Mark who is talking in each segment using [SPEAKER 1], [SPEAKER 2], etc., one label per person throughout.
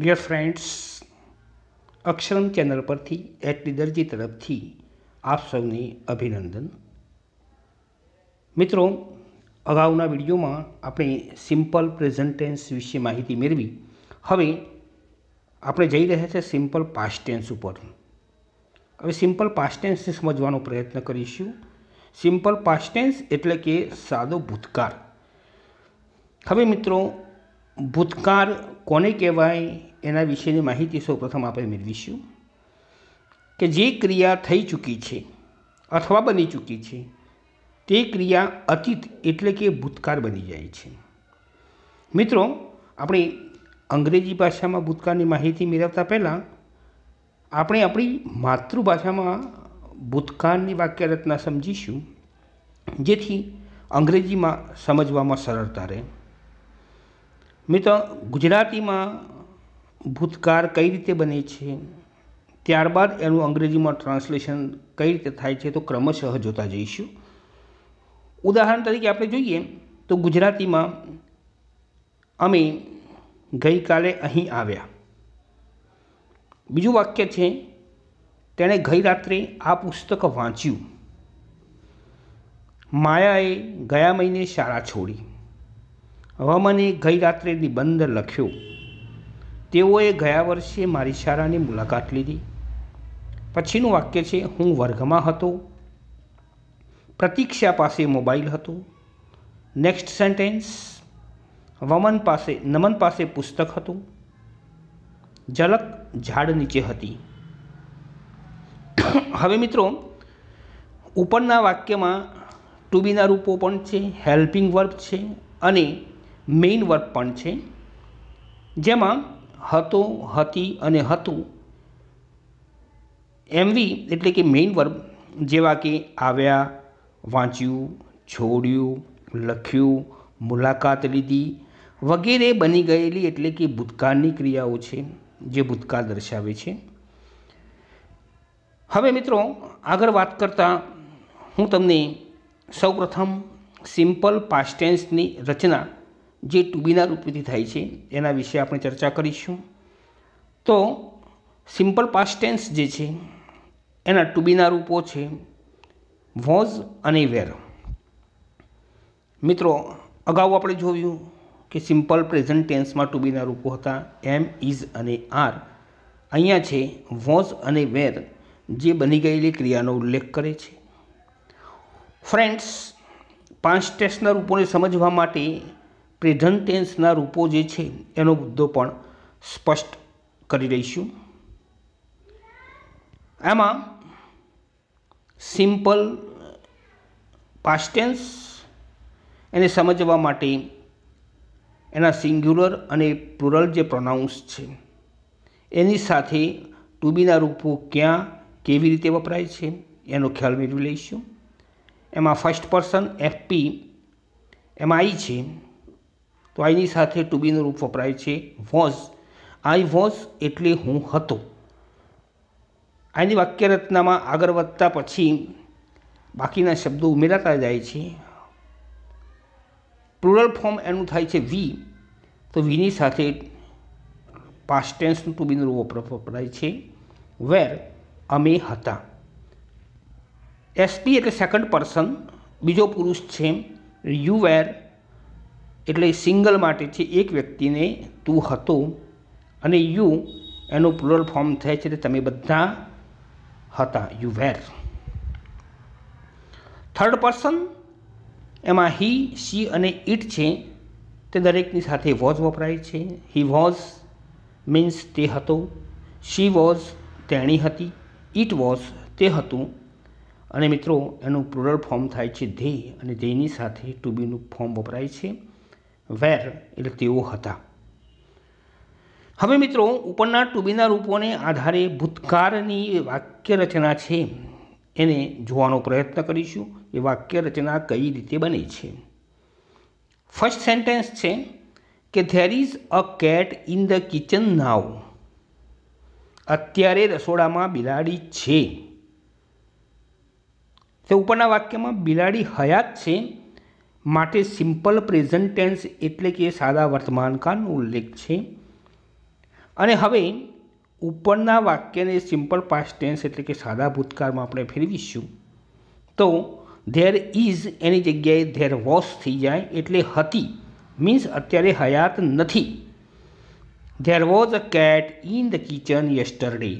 [SPEAKER 1] dear friends અક્ષરમ channel પરથી એટલી દરજી તરફથી આપ સૌને અભિનંદન મિત્રો અગાઉના વિડીયોમાં આપણે સિમ્પલ પ્રેઝન્ટેન્સ વિશે માહિતી મેળવી હવે આપણે જઈ રહ્યા છે સિમ્પલ પાસ્ટ ટેન્સ ઉપર હવે સિમ્પલ પાસ્ટ ટેન્સને સમજવાનો પ્રયત્ન કરીશું સિમ્પલ પાસ્ટ ટેન્સ એટલે કે સાદો ભૂતકાળ હવે મિત્રો ભૂતકાળ કોને કહેવાય એના વિશેની માહિતી સૌપ્રથમ આપણે મેળવીશું કે જે ક્રિયા થઈ ચૂકી છે અથવા બની ચૂકી છે તે ક્રિયા અતીત એટલે કે ભૂતકાળ બની જાય છે મિત્રો આપણે અંગ્રેજી ભાષામાં ભૂતકાળની માહિતી મેળવતા પહેલાં આપણે આપણી માતૃભાષામાં ભૂતકાળની વાક્યરચના સમજીશું જેથી અંગ્રેજીમાં સમજવામાં સરળતા રહે મિત્રો ગુજરાતીમાં ભૂતકાળ કઈ રીતે બને છે ત્યારબાદ એનું અંગ્રેજીમાં ટ્રાન્સલેશન કઈ રીતે થાય છે તો ક્રમશઃ જોતા જઈશું ઉદાહરણ તરીકે આપણે જોઈએ તો ગુજરાતીમાં અમે ગઈકાલે અહીં આવ્યા બીજું વાક્ય છે તેણે ગઈ રાત્રે આ પુસ્તક વાંચ્યું માયાએ ગયા મહિને શાળા છોડી હવામાને ગઈ રાત્રે નિબંધ લખ્યો તેઓએ ગયા વર્ષે મારી શાળાની મુલાકાત લીધી પછીનું વાક્ય છે હું વર્ગમાં હતો પ્રતીક્ષા પાસે મોબાઈલ હતો નેક્સ્ટ સેન્ટેન્સ વમન પાસે નમન પાસે પુસ્તક હતું ઝલક ઝાડ નીચે હતી હવે મિત્રો ઉપરના વાક્યમાં ટુબીના રૂપો પણ છે હેલ્પિંગ વર્બ છે અને મેઇન વર્બ પણ છે જેમાં હતો હતી અને હતું એમવી એટલે કે મેઇન વર્બ જેવા કે આવ્યા વાંચ્યું છોડ્યું લખ્યું મુલાકાત લીધી વગેરે બની ગયેલી એટલે કે ભૂતકાળની ક્રિયાઓ છે જે ભૂતકાળ દર્શાવે છે હવે મિત્રો આગળ વાત કરતાં હું તમને સૌપ્રથમ સિમ્પલ પાસ્ટેન્સની રચના જે ટુબીના રૂપેથી થાય છે એના વિશે આપણે ચર્ચા કરીશું તો સિમ્પલ પાસ્ટેન્સ જે છે એના ટુબીના રૂપો છે વોઝ અને વેર મિત્રો અગાઉ આપણે જોયું કે સિમ્પલ પ્રેઝન્ટ ટેન્સમાં ટુબીના રૂપો હતા એમ ઇઝ અને આર અહીંયા છે વોઝ અને વેર જે બની ગયેલી ક્રિયાનો ઉલ્લેખ કરે છે ફ્રેન્ડ્સ પાંચ ટેસ્ટના રૂપોને સમજવા માટે પ્રેઝન્ટ ટેન્સના રૂપો જે છે એનો મુદ્દો પણ સ્પષ્ટ કરી લઈશું આમાં સિમ્પલ પાસ્ટેન્સ એને સમજવા માટે એના સિંગ્યુલર અને પ્લુરલ જે પ્રોનાઉન્સ છે એની સાથે ટુબીના રૂપો ક્યાં કેવી રીતે વપરાય છે એનો ખ્યાલ મેળવી લઈશું એમાં ફર્સ્ટ પર્સન એફપી એમાં આઈ છે તો આઈની સાથે ટુ બીનું રૂપ વપરાય છે વોઝ આઈ વોઝ એટલે હું હતો આની વાક્યરચનામાં આગળ વધતા પછી બાકીના શબ્દો ઉમેરાતા જાય છે પ્લુરલ ફોર્મ એનું થાય છે વી તો વીની સાથે પાસ્ટ ટેન્સનું ટુ બીનું રૂપ વપરાય છે વેર અમે હતા એસપી એટલે સેકન્ડ પર્સન બીજો પુરુષ છે યુ વેર એટલે સિંગલ માટે છે એક વ્યક્તિને તું હતું અને યુ એનું પ્લુરલ ફોર્મ થાય છે તમે બધા હતા યુ વેર થર્ડ પર્સન એમાં હી સી અને ઇટ છે તે દરેકની સાથે વોઝ વપરાય છે હી વોઝ મીન્સ તે હતો શી વોઝ તેણી હતી ઇટ વોઝ તે હતું અને મિત્રો એનું પ્લુરલ ફોર્મ થાય છે ધે અને ધેની સાથે ટુ બીનું ફોર્મ વપરાય છે વેર એટલે તેઓ હતા હવે મિત્રો ઉપરના ટુબીના રૂપોને આધારે ભૂતકાળની વાક્ય રચના છે એને જોવાનો પ્રયત્ન કરીશું એ વાક્ય રચના કઈ રીતે બને છે ફર્સ્ટ સેન્ટેન્સ છે કે there is a cat in the kitchen now અત્યારે રસોડામાં બિલાડી છે તે ઉપરના વાક્યમાં બિલાડી હયાત છે માટે સિમ્પલ પ્રેઝન્ટ ટેન્સ એટલે કે સાદા વર્તમાનકાળનો ઉલ્લેખ છે અને હવે ઉપરના વાક્યને સિમ્પલ પાસ્ટ ટેન્સ એટલે કે સાદા ભૂતકાળમાં આપણે ફેરવીશું તો ધેર ઇઝ એની જગ્યાએ ધેર વોશ થઈ જાય એટલે હતી મીન્સ અત્યારે હયાત નથી there was a cat in the kitchen yesterday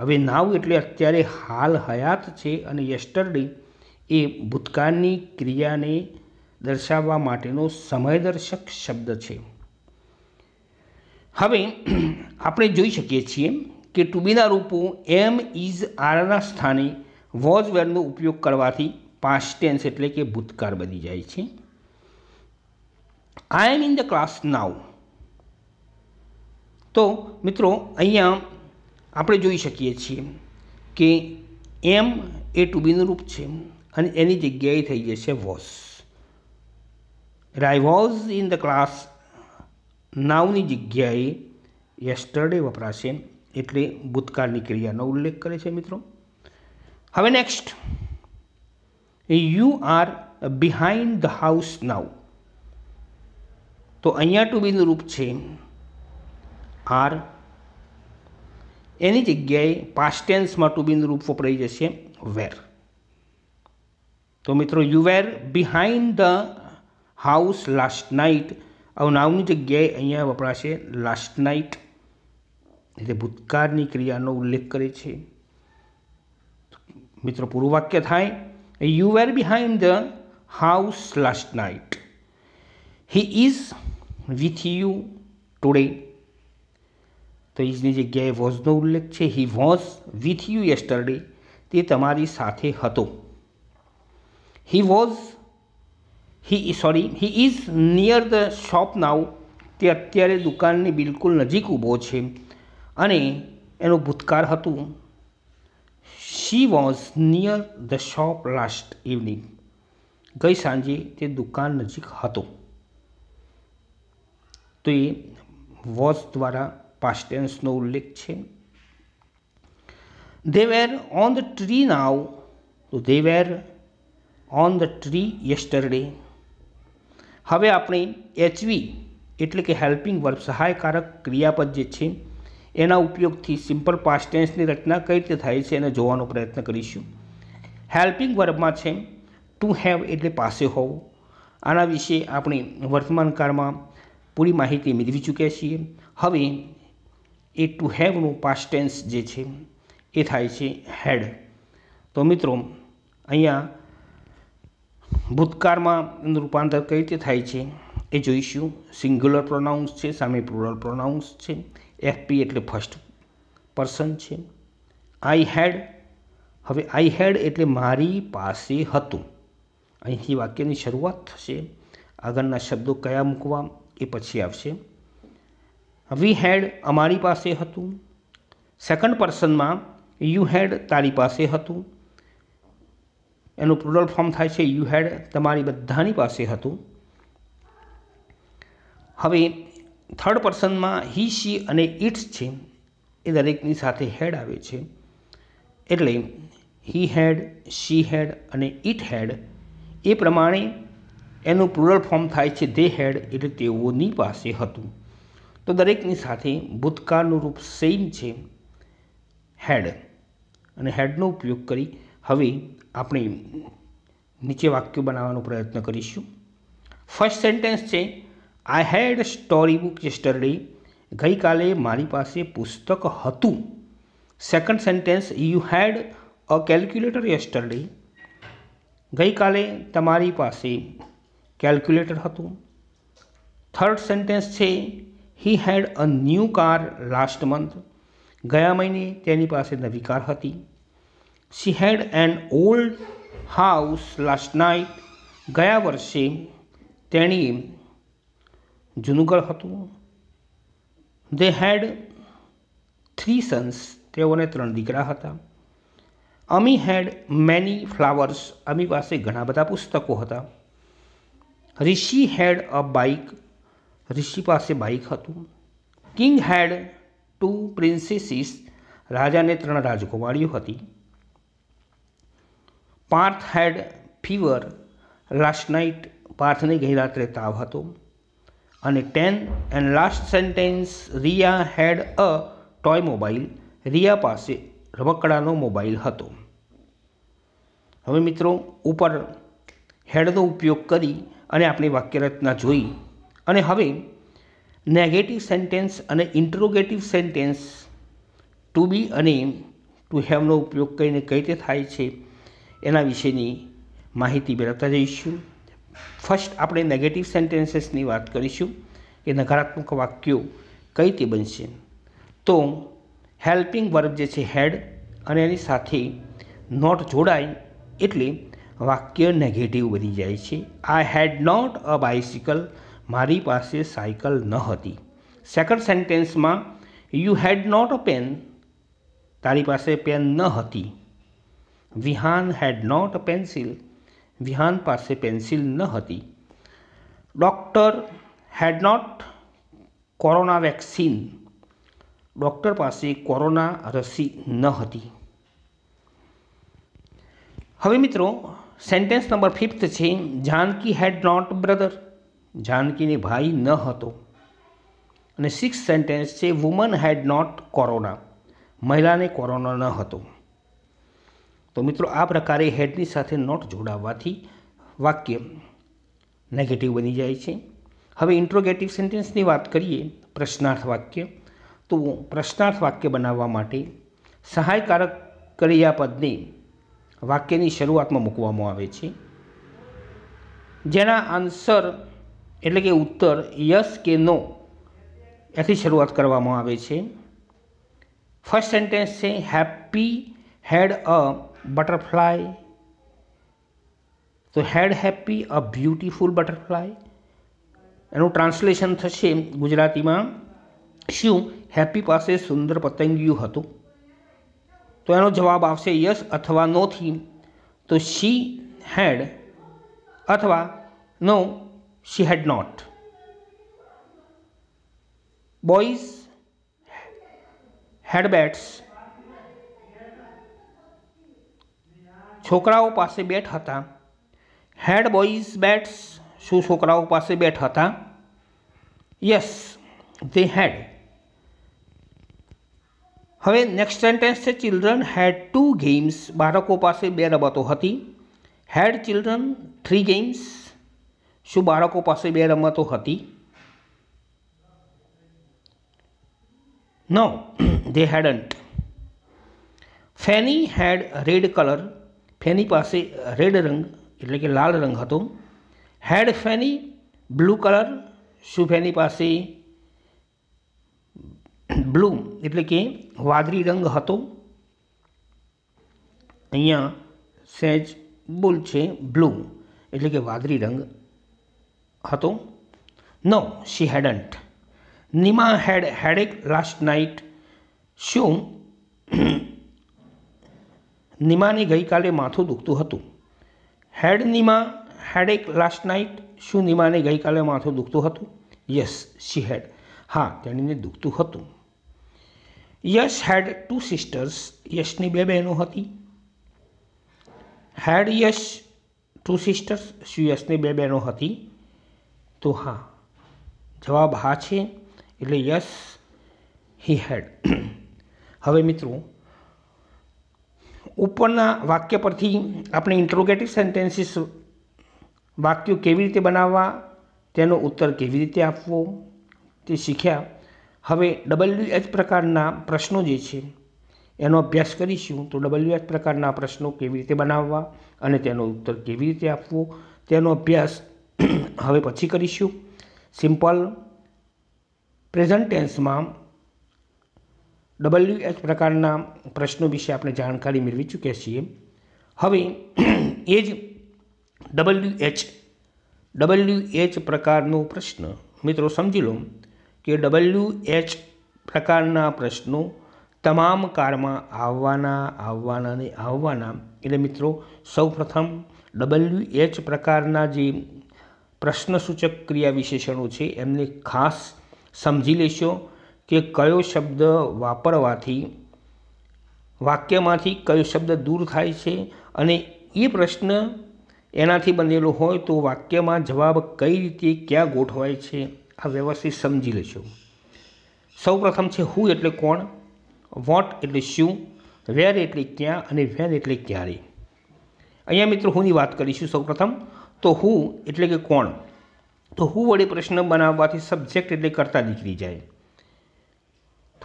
[SPEAKER 1] હવે નાવ એટલે અત્યારે હાલ હયાત છે અને યસ્ટરડે એ ભૂતકાળની ક્રિયાને દર્શાવવા માટેનો સમયદર્શક શબ્દ છે હવે આપણે જોઈ શકીએ છીએ કે ટુ રૂપો એમ ઇઝ આરના સ્થાને વોઝ વેરનો ઉપયોગ કરવાથી પાસ્ટ ટેન્સ એટલે કે ભૂતકાળ બની જાય છે I am in the class now તો મિત્રો અહીંયા આપણે જોઈ શકીએ છીએ કે એમ એ ટુબીનું રૂપ છે અને એની જગ્યાએ થઈ જશે વોઝ એટલે I was in the class નાવની જગ્યાએ યસ્ટરડે વપરાશે એટલે ભૂતકાળની ક્રિયાનો ઉલ્લેખ કરે છે મિત્રો હવે next you are behind the house now તો અહીંયા ટુ બીનું રૂપ છે આર એની જગ્યાએ પાસ્ટેન્સમાં ટુ બીનું રૂપ વપરાઈ જશે વેર તો મિત્રો you were behind the house last night આવું નાવની જગ્યાએ અહીંયા વપરાશે લાસ્ટ નાઇટ એટલે ભૂતકાળની ક્રિયાનો ઉલ્લેખ કરે છે મિત્રો પૂરું વાક્ય થાય you were behind the house last night he is with you today તો ઇઝની જગ્યાએ વોઝનો ઉલ્લેખ છે he was with you yesterday તે તમારી સાથે હતો he was he sorry he is near the shop now તે અત્યારે દુકાનની બિલકુલ નજીક ઊભો છે અને એનો ભૂતકાળ હતું she was near the shop last evening ગઈ સાંજે તે દુકાન નજીક હતો તો એ વોઝ દ્વારા પાસ્ટેન્સનો ઉલ્લેખ છે they were on the tree now તો they were on the tree yesterday હવે આપણે એચવી એટલે કે હેલ્પિંગ વર્બ સહાયકારક ક્રિયાપદ જે છે એના ઉપયોગથી સિમ્પલ પાસ્ટેન્સની રચના કઈ રીતે થાય છે એને જોવાનો પ્રયત્ન કરીશું હેલ્પિંગ વર્બમાં છે ટુ હેવ એટલે પાસે હોવ આના વિશે આપણે વર્તમાનકાળમાં પૂરી માહિતી મેળવી ચૂક્યા છીએ હવે એ ટુ હેવનું પાસ્ટ ટેન્સ જે છે એ થાય છે હેડ તો મિત્રો અહીંયા ભૂતકાળમાં એનું રૂપાંતર કઈ રીતે થાય છે એ જોઈશું સિંગ્યુલર પ્રોનાઉન્સ છે સામે પ્લુરલ પ્રોનાઉન્સ છે એફપી એટલે ફર્સ્ટ પર્સન છે આઈ હેડ હવે આઈ હેડ એટલે મારી પાસે હતું અહીંથી વાક્યની શરૂઆત થશે આગળના શબ્દો કયા મૂકવા એ પછી આવશે વી હેડ અમારી પાસે હતું સેકન્ડ પર્સનમાં યુ હેડ તારી પાસે હતું એનું પ્લુરલ ફોર્મ થાય છે યુ હેડ તમારી બધાની પાસે હતું હવે થર્ડ પર્સનમાં હી શી અને ઇટ્સ છે એ દરેકની સાથે હેડ આવે છે એટલે હી હેડ શી હેડ અને ઇટ હેડ એ પ્રમાણે એનું પ્લુરલ ફોર્મ થાય છે દે હેડ એટલે તેઓની પાસે હતું તો દરેકની સાથે ભૂતકાળનું રૂપ સેમ છે હેડ અને હેડનો ઉપયોગ કરી હવે આપણે નીચે વાક્યો બનાવવાનો પ્રયત્ન કરીશું ફર્સ્ટ સેન્ટેન્સ છે I had story book yesterday ગઈકાલે મારી પાસે પુસ્તક હતું second sentence you had a calculator yesterday ગઈકાલે તમારી પાસે કેલ્ક્યુલેટર હતું થર્ડ સેન્ટેન્સ છે he had a new car last month ગયા મહિને તેની પાસે નવી કાર હતી she had an old house last night ગયા વર્ષે તેણી જૂનું ઘર હતું દે હેડ થ્રી સન્સ તેઓને ત્રણ દીકરા હતા અમી હેડ મેની ફ્લાવર્સ અમી પાસે ઘણા બધા પુસ્તકો હતા ઋષિ હેડ અ બાઇક ઋષિ પાસે બાઇક હતું કિંગ હેડ ટુ પ્રિન્સેસીસ રાજાને ત્રણ રાજકુમારીઓ હતી Parth had fever last night પાર્થને ગઈ રાત્રે તાવ હતો અને ten and last sentence Riya had a toy mobile Riya પાસે રમકડાનો મોબાઈલ હતો હવે મિત્રો ઉપર હેડનો ઉપયોગ કરી અને આપણી વાક્યરચના જોઈ અને હવે નેગેટિવ સેન્ટેન્સ અને ઇન્ટ્રોગેટિવ સેન્ટેન્સ ટુ બી અને ટુ હેવનો ઉપયોગ કરીને કઈ રીતે થાય છે એના વિશેની માહિતી મેળવતા જઈશું ફર્સ્ટ આપણે નેગેટિવ સેન્ટેન્સીસની વાત કરીશું કે નકારાત્મક વાક્યો કઈ રીતે બનશે તો હેલ્પિંગ વર્બ જે છે હેડ અને એની સાથે નોટ જોડાય એટલે વાક્ય નેગેટિવ બની જાય છે I head not a bicycle મારી પાસે સાયકલ ન હતી સેકન્ડ સેન્ટેન્સમાં you had not a pen તારી પાસે પેન ન હતી Vihan had not a pencil Vihan પાસે પેન્સિલ ન હતી doctor had not corona vaccine doctor પાસે કોરોના રસી ન હતી હવે મિત્રો સેન્ટેન્સ નંબર ફિફ્થ છે જાનકી હેડ નોટ બ્રધર જાનકીને ભાઈ ન હતો અને સિક્સ સેન્ટેન્સ છે વુમન હેડ નોટ કોરોના મહિલાને કોરોના ન હતો તો મિત્રો આ પ્રકારે હેડની સાથે નોટ જોડાવવાથી વાક્ય નેગેટિવ બની જાય છે હવે ઇન્ટ્રોગેટિવ સેન્ટેન્સની વાત કરીએ પ્રશ્નાર્થ વાક્ય તો પ્રશ્નાર્થ વાક્ય બનાવવા માટે સહાયકારક પદને વાક્યની શરૂઆતમાં મૂકવામાં આવે છે જેના આન્સર એટલે કે ઉત્તર યસ કે નો એથી શરૂઆત કરવામાં આવે છે ફર્સ્ટ સેન્ટેન્સ છે હેપી હેડ અ butterfly તો had happy a beautiful butterfly એનું ટ્રાન્સલેશન થશે ગુજરાતીમાં શું હેપી પાસે સુંદર પતંગિયું હતું તો એનો જવાબ આવશે યસ અથવા નોથી તો શી હેડ અથવા નો શી હેડ નોટ બોયઝ હેડ બેટ્સ છોકરાઓ પાસે બેટ હતા હેડ બોઇઝ બેટ્સ શું છોકરાઓ પાસે બેટ હતા યસ ધે હેડ હવે નેક્સ્ટ સેન્ટેન્સ છે ચિલ્ડ્રન હેડ ટુ ગેમ્સ બાળકો પાસે બે રમતો હતી હેડ ચિલ્ડ્રન થ્રી ગેમ્સ શું બાળકો પાસે બે રમતો હતી no they hadn't Feni had red colour Feni पासी रेड रंग એટલે કે લાલ રંગ હતો હેડ ફેની બ્લુ કલર શુ ફેની પાસી બ્લુ એટલે કે વાદરી રંગ હતો અંયા સેજ બુલ્ચે બ્લુ એટલે કે વાદરી રંગ હતો no she hadn't Nima had headache last night શુ નિમાને ગઈકાલે માથું દુખતું હતું હેડ નિમા હેડ એક લાસ્ટ નાઇટ શું નિમાને ગઈકાલે માથું દુખતું હતું યસ શી હેડ હા તેણીને દુખતું હતું યશ હેડ ટુ સિસ્ટર્સ યશની બે બહેનો હતી હેડ યશ ટુ સિસ્ટર્સ શું યશની બે બહેનો હતી તો હા જવાબ હા છે એટલે યસ હી હેડ હવે મિત્રો ઉપરના વાક્ય પરથી આપણે ઇન્ટ્રોગેટિવ સેન્ટેન્સીસ વાક્યો કેવી રીતે બનાવવા તેનો ઉત્તર કેવી રીતે આપવો તે શીખ્યા હવે ડબલ્યુ એચ પ્રકારના પ્રશ્નો જે છે એનો અભ્યાસ કરીશું તો ડબલ્યુ એચ પ્રકારના પ્રશ્નો કેવી રીતે બનાવવા અને તેનો ઉત્તર કેવી રીતે આપવો તેનો અભ્યાસ હવે પછી કરીશું સિમ્પલ પ્રેઝન્ટેન્સમાં ડબલ્યુ એચ પ્રકારના પ્રશ્નો વિશે આપણે જાણકારી મેળવી ચૂક્યા છીએ હવે એ જ ડબલ્યુ એચ ડબલ્યુ એચ પ્રકારનો પ્રશ્ન મિત્રો સમજી લો કે ડબલ્યુ એચ પ્રકારના પ્રશ્નો તમામ કારમાં આવવાના આવવાના ને આવવાના એટલે મિત્રો સૌપ્રથમ ડબલ્યુ એચ પ્રકારના જે પ્રશ્નસૂચક ક્રિયા વિશેષણો છે એમને ખાસ સમજી લેશો કે કયો શબ્દ વાપરવાથી વાક્યમાંથી કયો શબ્દ દૂર થાય છે અને એ પ્રશ્ન એનાથી બનેલો હોય તો વાક્યમાં જવાબ કઈ રીતે ક્યાં ગોઠવાય છે આ વ્યવસ્થિત સમજી લેશો સૌપ્રથમ છે હું એટલે કોણ વોટ એટલે શું વેર એટલે ક્યાં અને વેર એટલે ક્યારે અહીંયા મિત્રો હુંની વાત કરીશું સૌપ્રથમ તો હું એટલે કે કોણ તો હું વડે પ્રશ્ન બનાવવાથી સબ્જેક્ટ એટલે કરતાં નીકળી જાય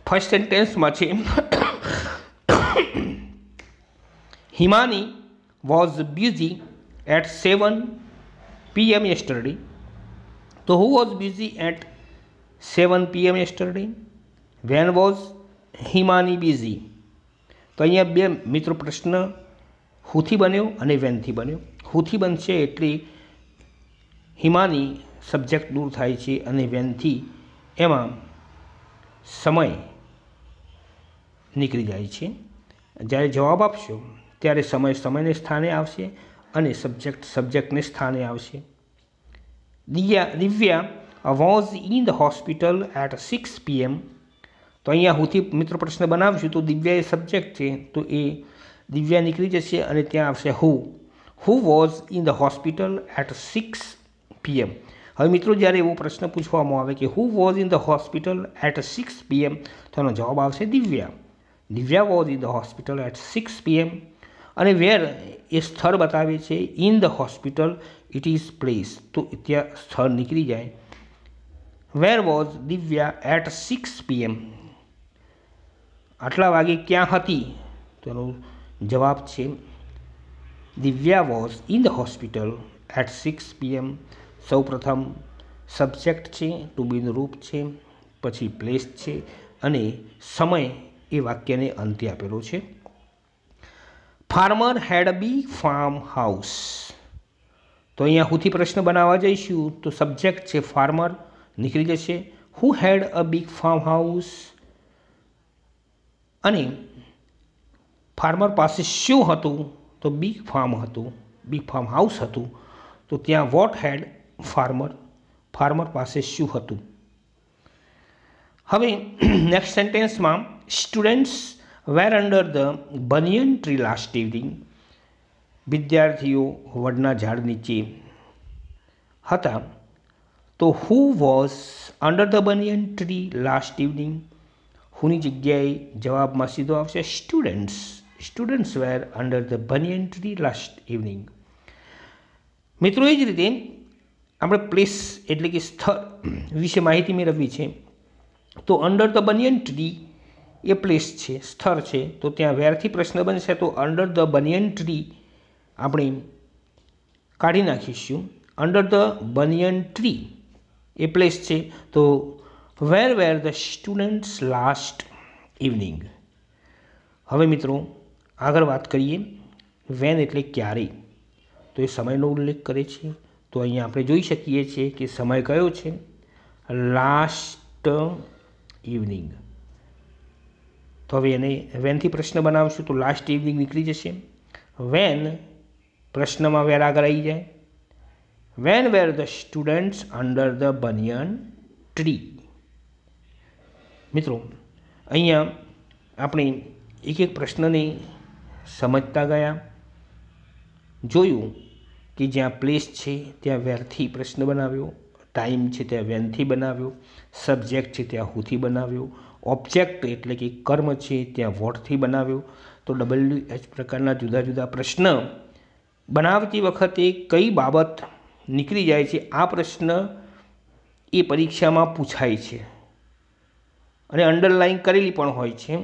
[SPEAKER 1] ફર્સ્ટ સેન્ટેન્સમાં છે Himani was busy at seven PM yesterday તો who was busy at seven PM yesterday when was Himani busy તો અહીંયા બે મિત્રો પ્રશ્ન હુથી બન્યો અને વેનથી બન્યો હુથી બનશે એટલે હિમાની સબ્જેક્ટ દૂર થાય છે અને વેનથી એમાં સમય નીકળી જાય છે જ્યારે જવાબ આપશો ત્યારે સમય સમયને સ્થાને આવશે અને સબ્જેક્ટ સબ્જેક્ટને સ્થાને આવશે Divya Divya was in the hospital at six PM તો અહીંયા હુંથી મિત્ર પ્રશ્ન બનાવશું તો દિવ્યા એ સબ્જેક્ટ છે તો એ દિવ્યા નીકળી જશે અને ત્યાં આવશે who who was in the hospital at six PM હવે મિત્રો જ્યારે એવો પ્રશ્ન પૂછવામાં આવે કે who was in the hospital at six PM તો એનો જવાબ આવશે Divya Divya was in the hospital at six PM અને વેર એ સ્થળ બતાવે છે in the hospital it is place તો ત્યાં સ્થળ નીકળી જાય where was Divya at six PM આટલા વાગે ક્યાં હતી તેનો જવાબ છે Divya was in the hospital at six PM સૌપ્રથમ સબ્જેક્ટ છે ટુ બીનું રૂપ છે પછી પ્લેસ છે અને સમય એ વાક્યને અંતે આપેલો છે farmer had big farm house તો અહીંયા હુંથી પ્રશ્ન બનાવવા જઈશું તો સબ્જેક્ટ છે ફાર્મર નીકળી જશે who had a big farm house અને ફાર્મર પાસે શું હતું તો બિગ ફાર્મ હતું બિગ ફાર્મ હાઉસ હતું તો ત્યાં વોટ હેડ ફાર્મર ફાર્મર પાસે શું હતું હવે નેક્સ્ટ સેન્ટેન્સમાં students were under the banyan tree last evening વિદ્યાર્થીઓ વડના ઝાડ નીચે હતા તો who was under the banyan tree last evening હુની જગ્યાએ જવાબમાં સીધો આવશે students students were under the banyan tree last evening મિત્રો એ જ રીતે આપણે પ્લેસ એટલે કે સ્થળ વિશે માહિતી મેળવવી છે તો અંડર ધ બનિયન ટ્રી એ પ્લેસ છે સ્થળ છે તો ત્યાં વેરથી પ્રશ્ન બનશે તો અંડર ધ બનિયન ટ્રી આપણે કાઢી નાખીશું અંડર ધ બનિયન ટ્રી એ પ્લેસ છે તો where were the students last evening હવે મિત્રો આગળ વાત કરીએ વેન એટલે ક્યારે તો એ સમયનો ઉલ્લેખ કરે છે તો અહીંયા આપણે જોઈ શકીએ છીએ કે સમય કયો છે લાસ્ટ ઇવનિંગ તો હવે એને વેનથી પ્રશ્ન બનાવશું તો લાસ્ટ ઇવનિંગ નીકળી જશે વેન પ્રશ્નમાં વેર આગળ આવી જાય when where the students under the banyan tree મિત્રો અહીંયા આપણે એક એક પ્રશ્નને સમજતા ગયા જોયું કે જ્યાં પ્લેસ છે ત્યાં વેરથી પ્રશ્ન બનાવ્યો ટાઈમ છે ત્યાં વેનથી બનાવ્યો સબ્જેક્ટ છે ત્યાં હુથી બનાવ્યો ઓબ્જેક્ટ એટલે કે કર્મ છે ત્યાં વોટથી બનાવ્યો તો ડબલ્યુ એચ પ્રકારના જુદા જુદા પ્રશ્ન બનાવતી વખતે કઈ બાબત નીકળી જાય છે આ પ્રશ્ન એ પરીક્ષામાં પૂછાય છે અને અંડરલાઇન કરેલી પણ હોય છે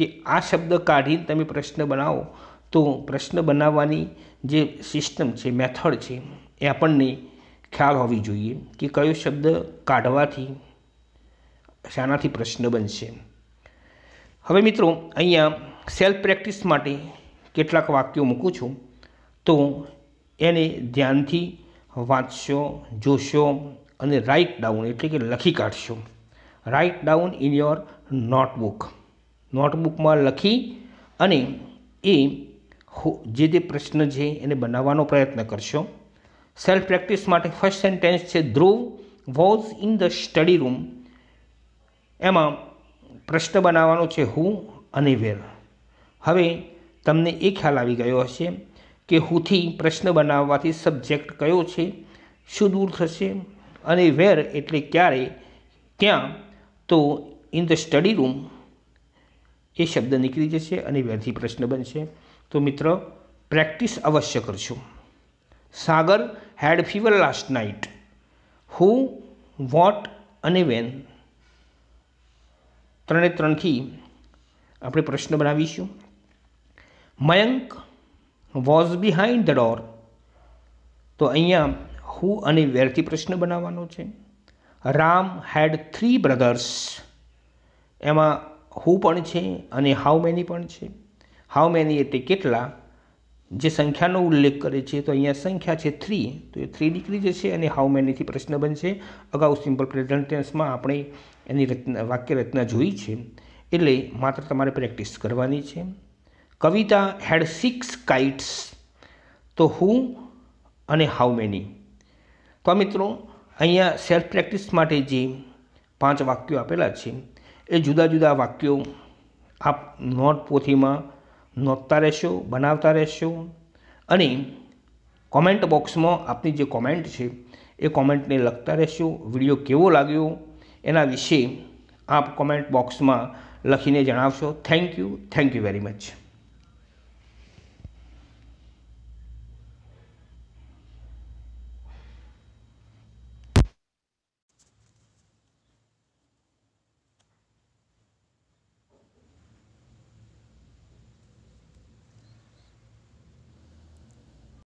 [SPEAKER 1] કે આ શબ્દ કાઢીને તમે પ્રશ્ન બનાવો તો પ્રશ્ન બનાવવાની જે સિસ્ટમ છે મેથડ છે એ આપણને ખ્યાલ હોવી જોઈએ કે કયો શબ્દ કાઢવાથી શાનાથી પ્રશ્ન બનશે હવે મિત્રો અહીંયા સેલ્ફ પ્રેક્ટિસ માટે કેટલાક વાક્યો મૂકું છું તો એને ધ્યાનથી વાંચશો જોશો અને રાઇટ ડાઉન એટલે કે લખી કાઢશો write down in your notebook નોટબુકમાં લખી અને એ જે જે પ્રશ્ન છે એને બનાવવાનો પ્રયત્ન કરશો સેલ્ફ પ્રેક્ટિસ માટે ફર્સ્ટ સેન્ટેન્સ છે Dhruv was in the study room એમાં પ્રશ્ન બનાવવાનો છે હું અને વેર હવે તમને એ ખ્યાલ આવી ગયો હશે કે હુંથી પ્રશ્ન બનાવવાથી સબ્જેક્ટ કયો છે શું દૂર થશે અને વેર એટલે ક્યારે ક્યાં તો ઇન ધ સ્ટડી રૂમ એ શબ્દ નીકળી જશે અને વેરથી પ્રશ્ન બનશે તો મિત્ર પ્રેક્ટિસ અવશ્ય કરજો Sagar had fever last night who what અને વેન ત્રણે ત્રણથી આપણે પ્રશ્ન બનાવીશું Mayank was behind the door તો અહીંયા હુ અને વેરથી પ્રશ્ન બનાવવાનો છે રામ હેડ થ્રી બ્રધર્સ એમાં હુ પણ છે અને હાઉ મેની પણ છે હાઉ મેની એટલે કેટલા જે સંખ્યાનો ઉલ્લેખ કરે છે તો અહીંયા સંખ્યા છે થ્રી તો એ થ્રી નીકળી જશે અને હાઉ મેનીથી પ્રશ્ન બનશે અગાઉ સિમ્પલ પ્રેઝન્ટ આપણે એની રચના વાક્ય રચના જોઈ છે એટલે માત્ર તમારે પ્રેક્ટિસ કરવાની છે કવિતા હેડ સિક્સ કાઇટ્સ તો હું અને હાઉ મેની તો મિત્રો અહીંયા સેલ્ફ પ્રેક્ટિસ માટે જે પાંચ વાક્યો આપેલા છે એ જુદા જુદા વાક્યો આપ નોટ પોથીમાં નોંધતા રહેશો બનાવતા રહેશો અને કોમેન્ટ બોક્સમાં આપની જે કોમેન્ટ છે એ કોમેન્ટને લખતા રહેશો વિડીયો કેવો લાગ્યો એના વિશે આપ કોમેન્ટ બોક્સમાં લખીને જણાવશો thank you thank you very much